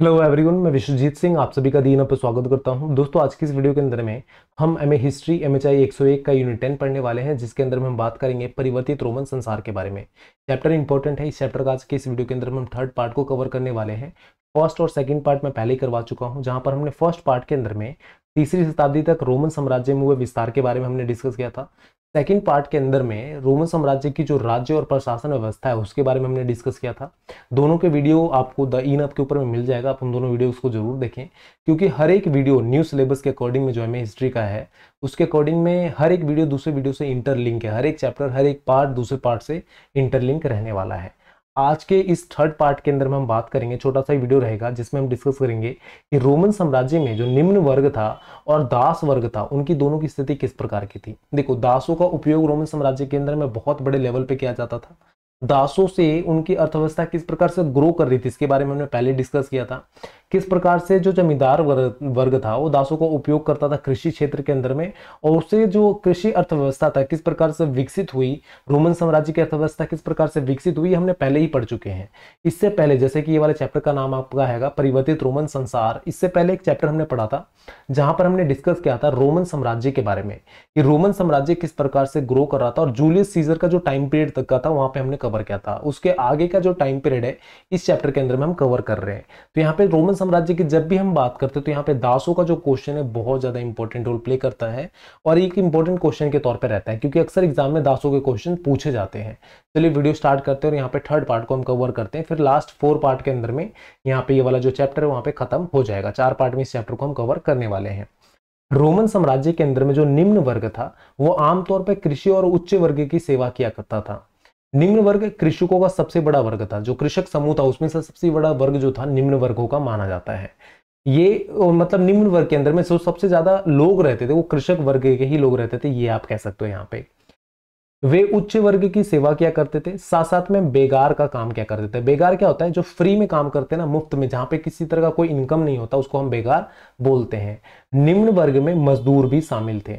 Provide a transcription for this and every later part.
hello everyone मैं विश्वजीत सिंह आप सभी का दिन पर स्वागत करता हूं दोस्तों आज की इस वीडियो के अंदर में हम M A history M H I एक सौ एक का यूनिट टेन पढ़ने वाले हैं जिसके अंदर में हम बात करेंगे परिवर्तित रोमन संसार के बारे में चैप्टर इंपॉर्टेंट है इस चैप्टर का आज के इस वीडियो के अंदर में हम थर्ड पार्ट को कवर करने वाले हैं फर्स्ट और सेकेंड पार्ट मैं पहले ही करवा चुका हूँ जहाँ पर हमने फर्स्ट पार्ट के अंदर में तीसरी शताब्दी तक रोमन साम्राज्य में हुए विस्तार के बारे में हमने डिस्कस किया था सेकेंड पार्ट के अंदर में रोमन साम्राज्य की जो राज्य और प्रशासन व्यवस्था है उसके बारे में हमने डिस्कस किया था दोनों के वीडियो आपको द इन अप के ऊपर में मिल जाएगा आप उन दोनों वीडियोस को जरूर देखें क्योंकि हर एक वीडियो न्यू सिलेबस के अकॉर्डिंग में जो हमें हिस्ट्री का है उसके अकॉर्डिंग में हर एक वीडियो दूसरे वीडियो से इंटरलिंक है हर एक चैप्टर हर एक पार्ट दूसरे पार्ट से इंटरलिंक रहने वाला है आज के इस थर्ड पार्ट के अंदर में हम बात करेंगे छोटा सा वीडियो रहेगा जिसमें हम डिस्कस करेंगे कि रोमन साम्राज्य में जो निम्न वर्ग था और दास वर्ग था उनकी दोनों की स्थिति किस प्रकार की थी देखो दासों का उपयोग रोमन साम्राज्य के अंदर में बहुत बड़े लेवल पे किया जाता था दासों से उनकी अर्थव्यवस्था किस प्रकार से ग्रो कर रही थी इसके बारे में हमने पहले डिस्कस किया था किस प्रकार से जो जमींदार वर्ग था वो दासों का उपयोग करता था कृषि क्षेत्र के अंदर में और उससे जो कृषि अर्थव्यवस्था था किस प्रकार से विकसित हुई रोमन साम्राज्य की अर्थव्यवस्था किस प्रकार से विकसित हुई हमने पहले ही पढ़ चुके हैं इससे पहले जैसे कि ये वाले चैप्टर का नाम आपका है परिवर्तित रोमन संसार इससे पहले एक चैप्टर हमने पढ़ा था जहां पर हमने डिस्कस किया था रोमन साम्राज्य के बारे में कि रोमन साम्राज्य किस प्रकार से ग्रो कर रहा था और जूलियस सीजर का जो टाइम पीरियड तक का था वहां पे हमने कवर किया था उसके आगे का जो टाइम पीरियड है इस चैप्टर के अंदर में हम कवर कर रहे हैं तो यहाँ पे रोमन साम्राज्य की जब भी हम बात करते हैं तो यहाँ पे दासों का जो क्वेश्चन है बहुत ज़्यादा इंपॉर्टेंट रोल प्ले करता है और एक इंपॉर्टेंट क्वेश्चन के तौर पर रहता है क्योंकि अक्सर एग्जाम में दासों के क्वेश्चन पूछे जाते हैं चलिए वीडियो स्टार्ट करते हैं और यहाँ पे थर्ड पार्ट को हम कवर करते हैं फिर लास्ट फोर पार्ट के अंदर में यहाँ पे ये वाला जो चैप्टर है वहाँ पे खत्म हो जाएगा चार पार्ट में इस चैप्टर को हम कवर करने वाले हैं रोमन साम्राज्य के अंदर में जो निम्न वर्ग था वो आमतौर पर कृषि और उच्च वर्ग की सेवा किया करता था निम्न वर्ग कृषकों का सबसे बड़ा वर्ग था जो कृषक समूह था उसमें से सबसे बड़ा वर्ग जो था निम्न वर्गों का माना जाता है ये मतलब निम्न वर्ग के अंदर में जो सबसे ज्यादा लोग रहते थे वो कृषक वर्ग के ही लोग रहते थे ये आप कह सकते हो यहाँ पे वे उच्च वर्ग की सेवा क्या करते थे साथ साथ में बेगार का काम क्या करते थे बेगार क्या होता है जो फ्री में काम करते हैं ना मुफ्त में जहां पे किसी तरह का कोई इनकम नहीं होता उसको हम बेगार बोलते हैं निम्न वर्ग में मजदूर भी शामिल थे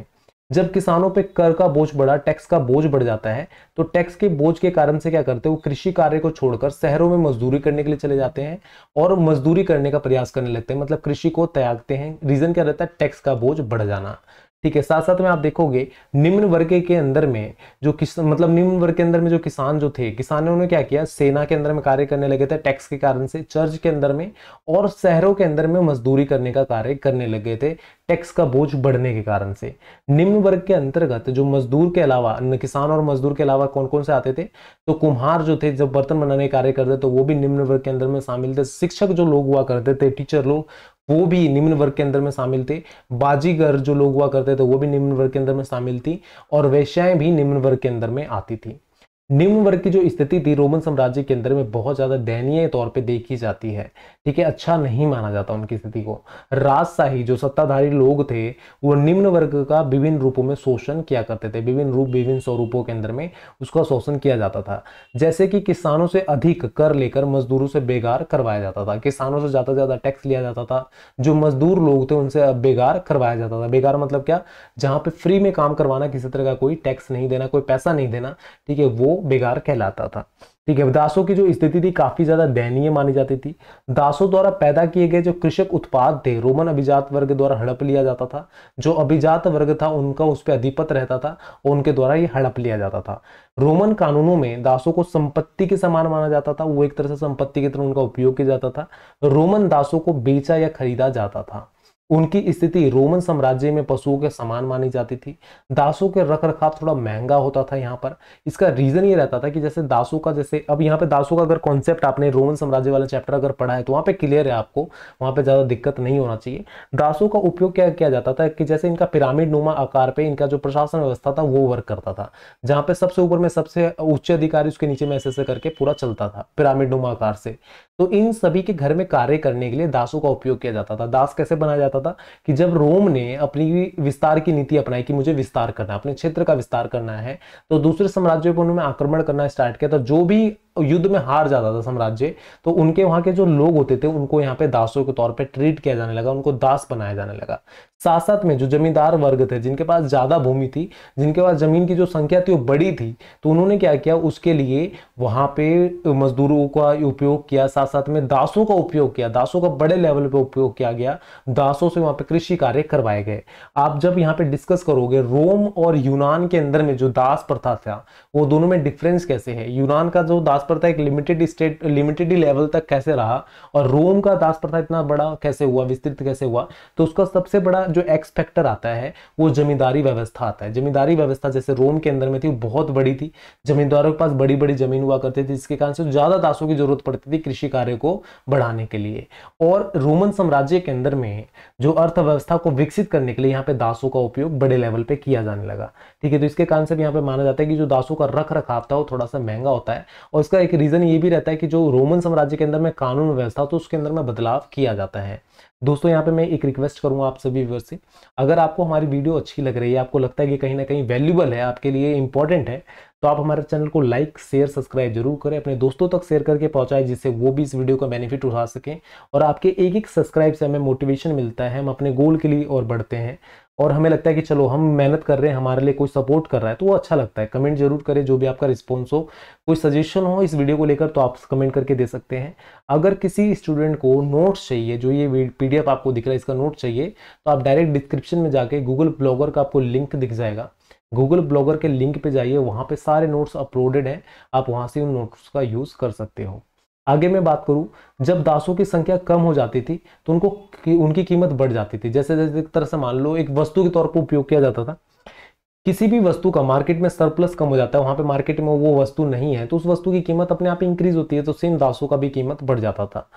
जब किसानों पे कर का बोझ बढ़ा टैक्स का बोझ बढ़ जाता है तो टैक्स के बोझ के कारण से क्या करते हैं वो कृषि कार्य को छोड़कर शहरों में मजदूरी करने के लिए चले जाते हैं और मजदूरी करने का प्रयास करने लगते हैं मतलब कृषि को त्यागते हैं रीजन क्या रहता है टैक्स का बोझ बढ़ जाना ठीक है साथ साथ में आप देखोगे निम्न वर्ग के अंदर में जो किसान मतलब निम्न वर्ग के अंदर में जो किसान जो थे किसानों ने क्या किया सेना के अंदर में कार्य करने लगे थे टैक्स के कारण से चर्च के अंदर में और शहरों के अंदर में मजदूरी करने का कार्य करने लगे थे टैक्स का बोझ बढ़ने के कारण से निम्न वर्ग के अंतर्गत जो मजदूर के अलावा किसान और मजदूर के अलावा कौन कौन से आते थे तो कुम्हार जो थे जब बर्तन बनाने कार्य करते तो वो भी निम्न वर्ग के अंदर में शामिल थे शिक्षक जो लोग हुआ करते थे टीचर लोग वो भी निम्न वर्ग के अंदर में शामिल थे बाजीगर जो लोग हुआ करते थे वो भी निम्न वर्ग के अंदर में शामिल थी और वैश्याएं भी निम्न वर्ग के अंदर में आती थी निम्न वर्ग की जो स्थिति थी रोमन साम्राज्य के अंदर में बहुत ज़्यादा दयनीय तौर पे देखी जाती है ठीक है अच्छा नहीं माना जाता उनकी स्थिति को राजशाही जो सत्ताधारी लोग थे वो निम्न वर्ग का विभिन्न रूपों में शोषण किया करते थे विभिन्न रूप विभिन्न स्वरूपों के अंदर में उसका शोषण किया जाता था जैसे कि किसानों से अधिक कर लेकर मजदूरों से बेगार करवाया जाता था किसानों से ज़्यादा से ज़्यादा टैक्स लिया जाता था जो मजदूर लोग थे उनसे बेगार करवाया जाता था बेगार मतलब क्या जहां पर फ्री में काम करवाना किसी तरह का कोई टैक्स नहीं देना कोई पैसा नहीं देना ठीक है वो बेगार कहलाता था ठीक है दासों की जो स्थिति थी काफी ज्यादा दयनीय मानी जाती थी दासों द्वारा पैदा किए गए जो कृषक उत्पाद थे रोमन अभिजात वर्ग द्वारा हड़प लिया जाता था जो अभिजात वर्ग था उनका उस पर अधिपत रहता था और उनके द्वारा ये हड़प लिया जाता था रोमन कानूनों में दासों को संपत्ति के समान माना जाता था वो एक तरह से संपत्ति की तरह उनका उपयोग किया जाता था रोमन दासों को बेचा या खरीदा जाता था उनकी स्थिति रोमन साम्राज्य में पशुओं के समान मानी जाती थी दासों के रख रखाव थोड़ा महंगा होता था यहाँ पर इसका रीजन ये रहता था कि जैसे दासों का जैसे अब यहाँ पे दासों का अगर कॉन्सेप्ट आपने रोमन साम्राज्य वाला चैप्टर अगर पढ़ा है तो वहाँ पे क्लियर है आपको वहाँ पे ज़्यादा दिक्कत नहीं होना चाहिए दासों का उपयोग क्या किया जाता था कि जैसे इनका पिरामिड नुमा आकार पर इनका जो प्रशासन व्यवस्था था वो वर्क करता था जहाँ पे सबसे ऊपर में सबसे उच्च अधिकारी उसके नीचे में ऐसे ऐसे करके पूरा चलता था पिरामिड नुमा आकार से तो इन सभी के घर में कार्य करने के लिए दासों का उपयोग किया जाता था दास कैसे बनाया जाता कहता था कि जब रोम ने अपनी विस्तार की नीति अपनाई कि मुझे विस्तार करना अपने क्षेत्र का विस्तार करना है तो दूसरे साम्राज्यों पर उन्होंने आक्रमण करना स्टार्ट किया था जो भी युद्ध में हार जाता था साम्राज्य तो उनके वहां के जो लोग होते थे उनको यहाँ पे दासों के तौर पे ट्रीट किया जाने लगा उनको दास बनाया जाने लगा साथ साथ में जो जमींदार वर्ग थे जिनके पास ज्यादा भूमि थी जिनके पास जमीन की जो संख्या थी वो बड़ी थी तो उन्होंने क्या किया उसके लिए वहां पे मजदूरों का उपयोग किया साथ साथ में दासों का उपयोग किया दासों का बड़े लेवल पे उपयोग किया गया दासों वर्षों से वहां पे कृषि कार्य करवाए गए आप जब यहाँ पे डिस्कस करोगे रोम और यूनान के अंदर में जो दास प्रथा था वो दोनों में डिफरेंस कैसे है यूनान का जो दास प्रथा एक लिमिटेड स्टेट लिमिटेड लेवल तक कैसे रहा और रोम का दास प्रथा इतना बड़ा कैसे हुआ विस्तृत कैसे हुआ तो उसका सबसे बड़ा जो एक्सपेक्टर आता है वो जमींदारी व्यवस्था आता है जमींदारी व्यवस्था जैसे रोम के अंदर में थी बहुत बड़ी थी जमींदारों के पास बड़ी बड़ी जमीन हुआ करती थी जिसके कारण से ज्यादा दासों की जरूरत पड़ती थी कृषि कार्य को बढ़ाने के लिए और रोमन साम्राज्य के अंदर में जो अर्थव्यवस्था को विकसित करने के लिए यहाँ पे दासों का उपयोग बड़े लेवल पे किया जाने लगा ठीक है तो इसके कारण से भी यहाँ पे माना जाता है कि जो दासों का रख रखाव था वो थोड़ा सा महंगा होता है और इसका एक रीजन ये भी रहता है कि जो रोमन साम्राज्य के अंदर में कानून व्यवस्था तो उसके अंदर में बदलाव किया जाता है दोस्तों यहाँ पे मैं एक रिक्वेस्ट करूँगा आप सभी व्यूअर्स से अगर आपको हमारी वीडियो अच्छी लग रही है आपको लगता है कि कहीं ना कहीं वैल्यूबल है आपके लिए इंपॉर्टेंट है तो आप हमारे चैनल को लाइक शेयर सब्सक्राइब जरूर करें अपने दोस्तों तक शेयर करके पहुंचाएं जिससे वो भी इस वीडियो का बेनिफिट उठा सकें और आपके एक एक सब्सक्राइब से हमें मोटिवेशन मिलता है हम अपने गोल के लिए और बढ़ते हैं और हमें लगता है कि चलो हम मेहनत कर रहे हैं हमारे लिए कोई सपोर्ट कर रहा है तो वो अच्छा लगता है कमेंट जरूर करें जो भी आपका रिस्पॉन्स हो कोई सजेशन हो इस वीडियो को लेकर तो आप कमेंट करके दे सकते हैं अगर किसी स्टूडेंट को नोट्स चाहिए जो ये पीडीएफ आपको दिख रहा है इसका नोट चाहिए तो आप डायरेक्ट डिस्क्रिप्शन में जाके गूगल ब्लॉगर का आपको लिंक दिख जाएगा गूगल ब्लॉगर के लिंक पे जाइए वहाँ पे सारे नोट्स अपलोडेड हैं आप वहाँ से उन नोट्स का यूज़ कर सकते हो आगे मैं बात करूँ जब दासों की संख्या कम हो जाती थी तो उनको की, उनकी कीमत बढ़ जाती थी जैसे जैसे एक तरह से मान लो एक वस्तु के तौर पर उपयोग किया जाता था किसी भी वस्तु का मार्केट में सरप्लस कम हो जाता है वहाँ पे मार्केट में वो वस्तु नहीं है तो उस वस्तु की कीमत अपने आप इंक्रीज होती है तो सेम दासों का भी कीमत बढ़ जाता था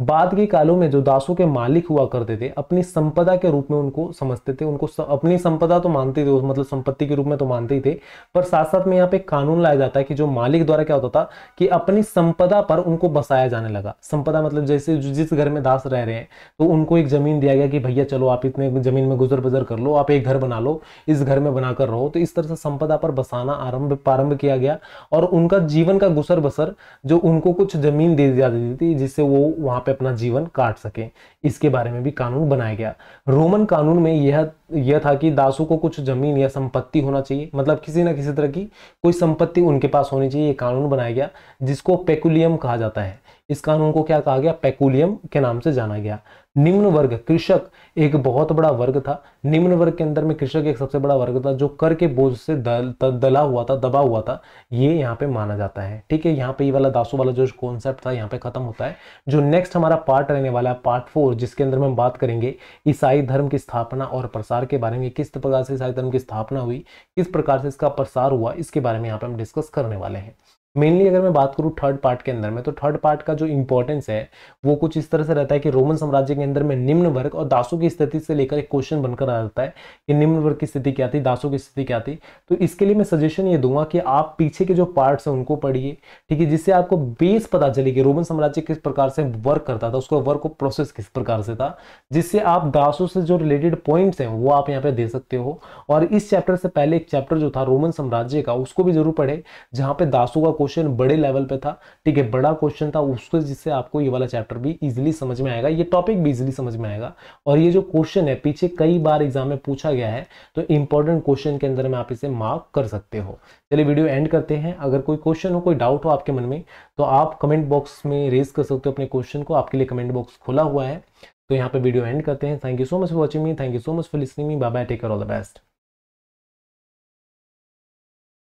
बाद के कालों में जो दासों के मालिक हुआ करते थे अपनी संपदा के रूप में उनको समझते थे उनको स, अपनी संपदा तो मानते थे मतलब संपत्ति के रूप में तो मानते ही थे पर साथ साथ में यहाँ पे कानून लाया जाता है कि जो मालिक द्वारा क्या होता था कि अपनी संपदा पर उनको बसाया जाने लगा संपदा मतलब जैसे जिस घर में दास रह रहे हैं तो उनको एक जमीन दिया गया कि भैया चलो आप इतने जमीन में गुजर बजर कर लो आप एक घर बना लो इस घर में बनाकर रहो तो इस तरह से संपदा पर बसाना आरंभ प्रारंभ किया गया और उनका जीवन का गुसर बसर जो उनको कुछ जमीन दे दी जाती थी जिससे वो वहां पे अपना जीवन काट सकें इसके बारे में भी कानून बनाया गया रोमन कानून में यह यह था कि दासों को कुछ जमीन या संपत्ति होना चाहिए मतलब किसी ना किसी तरह की कोई संपत्ति उनके पास होनी चाहिए ये कानून बनाया गया जिसको पेकुलियम कहा जाता है इस कानून को क्या कहा गया पेकुलियम के नाम से जाना गया निम्न वर्ग कृषक एक बहुत बड़ा वर्ग था निम्न वर्ग के अंदर में कृषक एक सबसे बड़ा वर्ग था जो कर के बोझ से दल, दला हुआ था दबा हुआ था ये यहाँ पे माना जाता है ठीक है यहाँ पे ये वाला दासो वाला जो कॉन्सेप्ट था यहाँ पे खत्म होता है जो नेक्स्ट हमारा पार्ट रहने वाला है पार्ट फोर जिसके अंदर में हम बात करेंगे ईसाई धर्म की स्थापना और प्रसार के बारे में किस प्रकार से ईसाई धर्म की स्थापना हुई किस प्रकार से इसका प्रसार हुआ इसके बारे में यहाँ पे हम डिस्कस करने वाले हैं मेनली अगर मैं बात करूँ थर्ड पार्ट के अंदर में तो थर्ड पार्ट का जो इंपॉर्टेंस है वो कुछ इस तरह से रहता है कि रोमन साम्राज्य के अंदर में निम्न वर्ग और दासों की स्थिति से लेकर एक क्वेश्चन बनकर आ जाता है कि निम्न वर्ग की स्थिति क्या थी दासों की स्थिति क्या थी तो इसके लिए मैं सजेशन ये दूंगा कि आप पीछे के जो पार्ट्स हैं उनको पढ़िए ठीक है जिससे आपको बेस पता चले कि रोमन साम्राज्य किस प्रकार से वर्क करता था उसका वर्क प्रोसेस किस प्रकार से था जिससे आप दासों से जो रिलेटेड पॉइंट्स हैं वो आप यहाँ पे दे सकते हो और इस चैप्टर से पहले एक चैप्टर जो था रोमन साम्राज्य का उसको भी जरूर पढ़े जहाँ पे दासों का क्वेश्चन बड़े लेवल पे था ठीक है बड़ा क्वेश्चन था उसको जिससे आपको ये वाला चैप्टर भी इजीली समझ में आएगा ये टॉपिक भी इजीली समझ में आएगा और ये जो क्वेश्चन है पीछे कई बार एग्जाम में पूछा गया है तो इंपॉर्टेंट क्वेश्चन के अंदर में आप इसे मार्क कर सकते हो चलिए वीडियो एंड करते हैं अगर कोई क्वेश्चन हो कोई डाउट हो आपके मन में तो आप कमेंट बॉक्स में रेज कर सकते हो अपने क्वेश्चन को आपके लिए कमेंट बॉक्स खुला हुआ है तो यहाँ पे वीडियो एंड करते हैं thank you so much for watching me thank you so much for listening me bye bye take care all the best